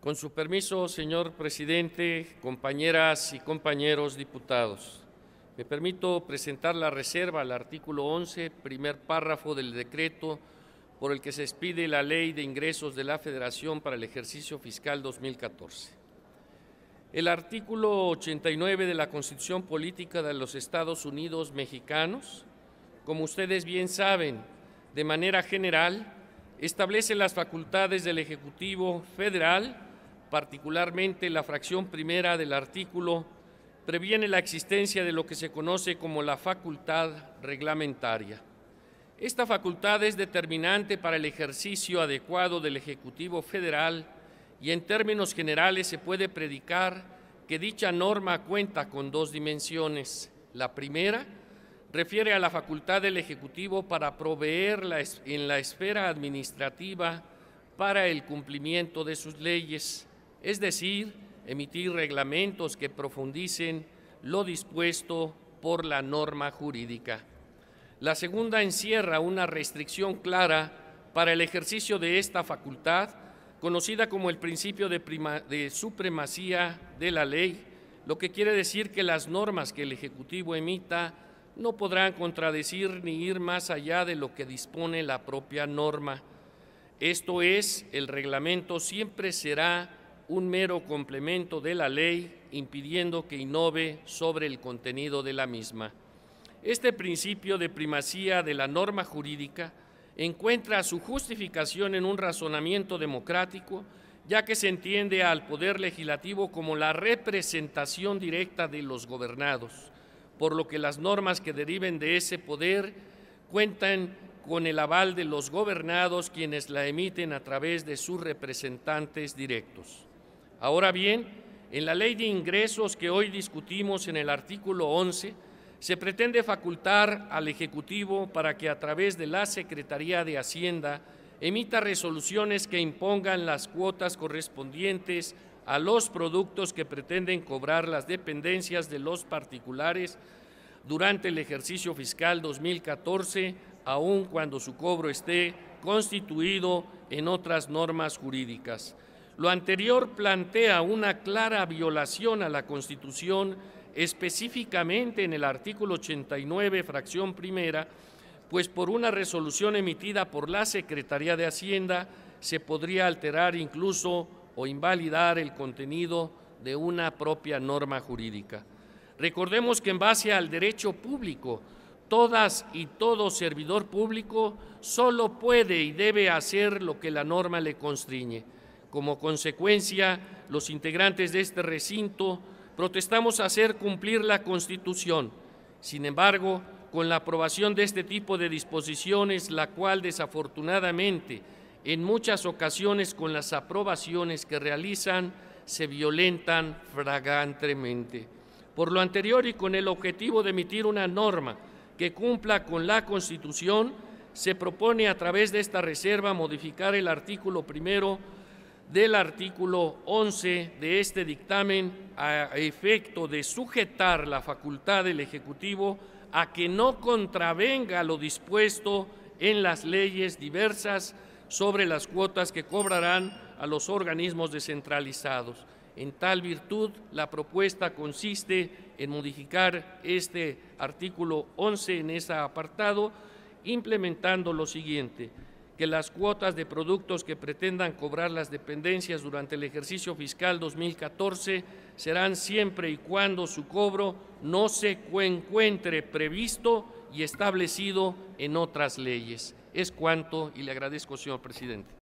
Con su permiso, señor presidente, compañeras y compañeros diputados, me permito presentar la reserva al artículo 11, primer párrafo del decreto por el que se expide la Ley de Ingresos de la Federación para el ejercicio fiscal 2014. El artículo 89 de la Constitución Política de los Estados Unidos Mexicanos, como ustedes bien saben, de manera general, establece las facultades del Ejecutivo Federal particularmente la fracción primera del artículo, previene la existencia de lo que se conoce como la facultad reglamentaria. Esta facultad es determinante para el ejercicio adecuado del Ejecutivo Federal y en términos generales se puede predicar que dicha norma cuenta con dos dimensiones. La primera refiere a la facultad del Ejecutivo para proveer en la esfera administrativa para el cumplimiento de sus leyes es decir, emitir reglamentos que profundicen lo dispuesto por la norma jurídica. La segunda encierra una restricción clara para el ejercicio de esta facultad, conocida como el principio de, de, supremacía de la ley, lo que quiere decir que las normas que el Ejecutivo emita no podrán contradecir ni ir más allá de lo que dispone la propia norma. Esto es, el reglamento siempre será un mero complemento de la ley, impidiendo que innove sobre el contenido de la misma. Este principio de primacía de la norma jurídica encuentra su justificación en un razonamiento democrático, ya que se entiende al poder legislativo como la representación directa de los gobernados, por lo que las normas que deriven de ese poder cuentan con el aval de los gobernados quienes la emiten a través de sus representantes directos. Ahora bien, en la ley de ingresos que hoy discutimos en el artículo 11, se pretende facultar al Ejecutivo para que a través de la Secretaría de Hacienda emita resoluciones que impongan las cuotas correspondientes a los productos que pretenden cobrar las dependencias de los particulares durante el ejercicio fiscal 2014, aun cuando su cobro esté constituido en otras normas jurídicas. Lo anterior plantea una clara violación a la Constitución, específicamente en el artículo 89, fracción primera, pues por una resolución emitida por la Secretaría de Hacienda se podría alterar incluso o invalidar el contenido de una propia norma jurídica. Recordemos que en base al derecho público, todas y todo servidor público solo puede y debe hacer lo que la norma le constriñe. Como consecuencia, los integrantes de este recinto protestamos a hacer cumplir la Constitución. Sin embargo, con la aprobación de este tipo de disposiciones, la cual desafortunadamente en muchas ocasiones con las aprobaciones que realizan se violentan fragantemente. Por lo anterior y con el objetivo de emitir una norma que cumpla con la Constitución, se propone a través de esta reserva modificar el artículo primero del artículo 11 de este dictamen a efecto de sujetar la facultad del Ejecutivo a que no contravenga lo dispuesto en las leyes diversas sobre las cuotas que cobrarán a los organismos descentralizados. En tal virtud, la propuesta consiste en modificar este artículo 11 en ese apartado, implementando lo siguiente que las cuotas de productos que pretendan cobrar las dependencias durante el ejercicio fiscal 2014 serán siempre y cuando su cobro no se encuentre previsto y establecido en otras leyes. Es cuanto y le agradezco, señor presidente.